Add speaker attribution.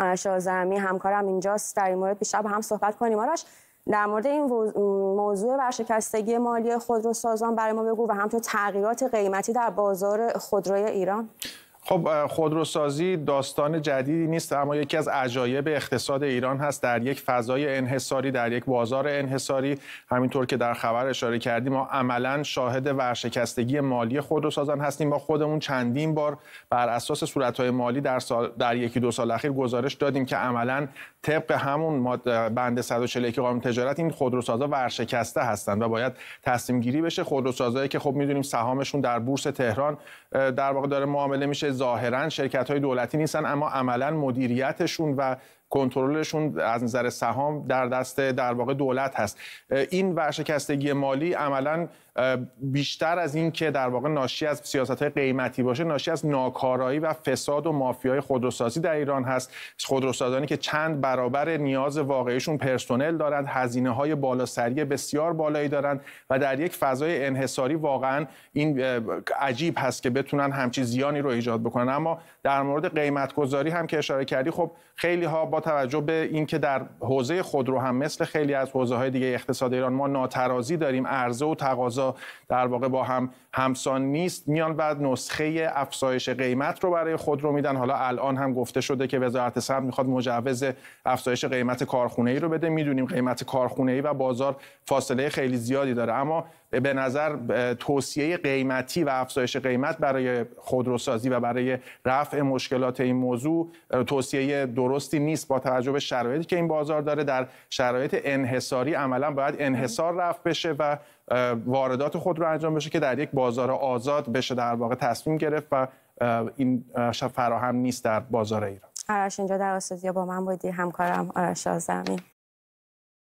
Speaker 1: آرش آزرمی همکارم اینجاست در این مورد بیشتر با هم صحبت کنیم آرش در مورد این موضوع ورشکستگی مالی خودرو سازان برای ما بگو و همطور تغییرات قیمتی در بازار خودروی ایران خب خودروسازی داستان جدیدی نیست اما یکی از عجایب اقتصاد ایران هست در یک فضای انحصاری در یک بازار انحصاری همینطور که در خبر اشاره کردیم ما عملا شاهد ورشکستگی مالی خودروسازان هستیم ما خودمون چندین بار بر اساس صورتهای مالی در, سال در یکی دو سال اخیر گزارش دادیم که عملا طبق همون بند 141 قانون تجارت این خودروسازا ورشکسته هستند و باید تصمیم گیری بشه خودروسازایی که خب میدونیم سهامشون در بورس تهران در واقع داره معامله میشه ظاهرا شرکت های دولتی نیستن اما عملا مدیریتشون و کنترلشون از نظر سهام در دست در واقع دولت هست این ورشکستگی مالی عملا بیشتر از این که در واقع ناشی از سیاست های قیمتی باشه ناشی از ناکارایی و فساد و مافیای خودروسازی در ایران هست خودروسازانی که چند برابر نیاز واقعیشون پرسنل دارند هزینه های سری بسیار بالایی دارند و در یک فضای انحصاری واقعا این عجیب هست که بتونن همچی زیانی رو ایجاد بکنن اما در مورد قیمت هم که اشاره کردی خب خیلی ها با توجه به اینکه در حوزه خودرو هم مثل خیلی از حوزه های دیگه اقتصاد ایران ما ناترازی داریم عرضه و تقاضا در واقع با هم همسان نیست میان و نسخه افزایش قیمت رو برای خودرو میدن حالا الان هم گفته شده که وزارت سمت میخواد مجوز افزایش قیمت کارخونه ای رو بده میدونیم قیمت کارخونه ای و بازار فاصله خیلی زیادی داره اما به نظر توصیه قیمتی و افزایش قیمت برای خودروسازی و برای رفع مشکلات این موضوع توصیه درستی نیست با توجه به شرایطی که این بازار داره در شرایط انحصاری عملا باید انحصار رفت بشه و واردات خود رو انجام بشه که در یک بازار آزاد بشه در واقع تصمیم گرفت و این فراهم نیست در بازار ایران آرش اینجا در استودیو با من بودی همکارم آرش آزمی